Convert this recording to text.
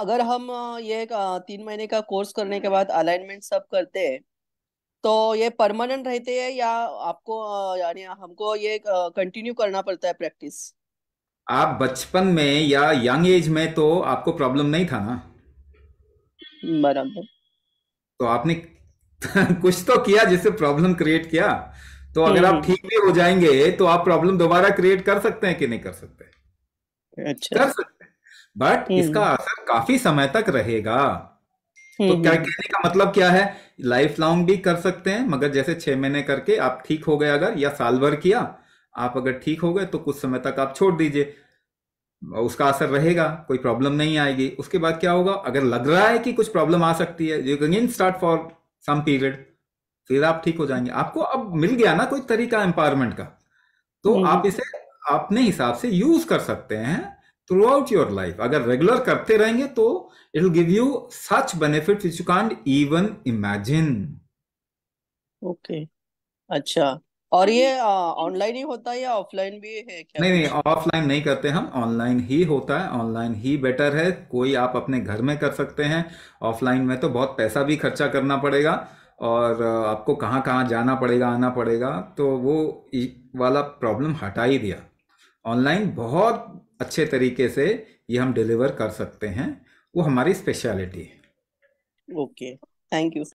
अगर हम ये तीन महीने का कोर्स करने के बाद अलाइनमेंट सब करते हैं तो ये परमानेंट रहते हैं या आपको यानी हमको ये कंटिन्यू करना पड़ता है प्रैक्टिस आप बचपन में या यंग एज में तो आपको प्रॉब्लम नहीं था ना बराबर तो आपने कुछ तो किया जिससे प्रॉब्लम क्रिएट किया तो अगर आप हम्म। ठीक भी हो जाएंगे तो आप प्रॉब्लम दोबारा क्रिएट कर सकते हैं कि नहीं कर सकते अच्छा कर सकते बट hmm. इसका असर काफी समय तक रहेगा तो hmm. क्या कहने का मतलब क्या है लाइफ लॉन्ग भी कर सकते हैं मगर जैसे छह महीने करके आप ठीक हो गए अगर या साल भर किया आप अगर ठीक हो गए तो कुछ समय तक आप छोड़ दीजिए उसका असर रहेगा कोई प्रॉब्लम नहीं आएगी उसके बाद क्या होगा अगर लग रहा है कि कुछ प्रॉब्लम आ सकती है you can start for some period फिर आप ठीक हो जाएंगे आपको अब मिल गया ना कोई तरीका एम्पावरमेंट का तो hmm. आप इसे अपने हिसाब से यूज कर सकते हैं थ्रू आउट योर लाइफ अगर रेगुलर करते रहेंगे तो it will give you such benefit which you can't even imagine okay अच्छा और ये ऑनलाइन ही होता है या ऑफलाइन भी है क्या नहीं नहीं ऑफलाइन नहीं करते हम ऑनलाइन ही होता है ऑनलाइन ही बेटर है कोई आप अपने घर में कर सकते हैं ऑफलाइन में तो बहुत पैसा भी खर्चा करना पड़ेगा और आपको कहाँ कहाँ जाना पड़ेगा आना पड़ेगा तो वो वाला प्रॉब्लम हटा ही दिया ऑनलाइन बहुत अच्छे तरीके से ये हम डिलीवर कर सकते हैं वो हमारी स्पेशलिटी है ओके थैंक यू